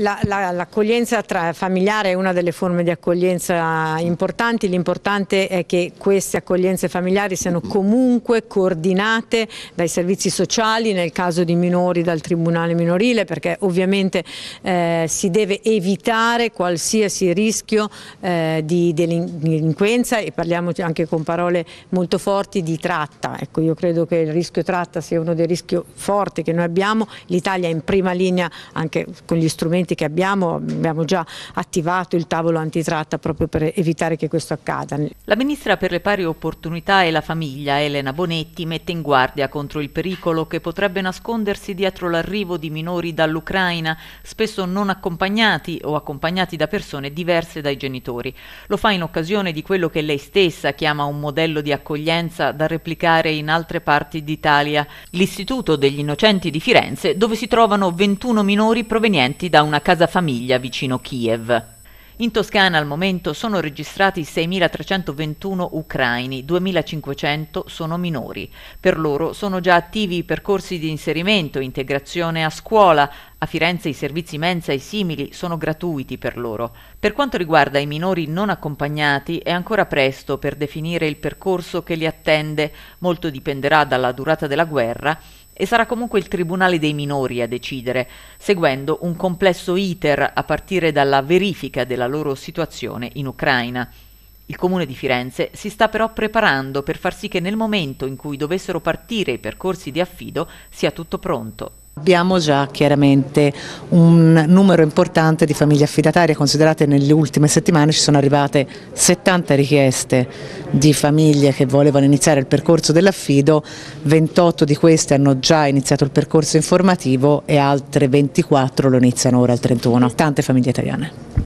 l'accoglienza familiare è una delle forme di accoglienza importanti, l'importante è che queste accoglienze familiari siano comunque coordinate dai servizi sociali, nel caso di minori dal Tribunale minorile, perché ovviamente eh, si deve evitare qualsiasi rischio eh, di delinquenza e parliamo anche con parole molto forti di tratta. Ecco, io credo che il rischio tratta sia uno dei rischi forti che noi abbiamo, l'Italia è in prima linea anche con gli strumenti strumenti che abbiamo, abbiamo già attivato il tavolo antitratta proprio per evitare che questo accada. La Ministra per le pari opportunità e la famiglia, Elena Bonetti, mette in guardia contro il pericolo che potrebbe nascondersi dietro l'arrivo di minori dall'Ucraina, spesso non accompagnati o accompagnati da persone diverse dai genitori. Lo fa in occasione di quello che lei stessa chiama un modello di accoglienza da replicare in altre parti d'Italia, l'Istituto degli Innocenti di Firenze, dove si trovano 21 minori provenienti da una una casa famiglia vicino Kiev. In Toscana al momento sono registrati 6.321 ucraini, 2.500 sono minori. Per loro sono già attivi i percorsi di inserimento, integrazione a scuola. A Firenze i servizi mensa e simili sono gratuiti per loro. Per quanto riguarda i minori non accompagnati è ancora presto per definire il percorso che li attende, molto dipenderà dalla durata della guerra e sarà comunque il Tribunale dei minori a decidere, seguendo un complesso iter a partire dalla verifica della loro situazione in Ucraina. Il comune di Firenze si sta però preparando per far sì che nel momento in cui dovessero partire i percorsi di affido sia tutto pronto. Abbiamo già chiaramente un numero importante di famiglie affidatarie, considerate nelle ultime settimane ci sono arrivate 70 richieste di famiglie che volevano iniziare il percorso dell'affido, 28 di queste hanno già iniziato il percorso informativo e altre 24 lo iniziano ora al 31, tante famiglie italiane.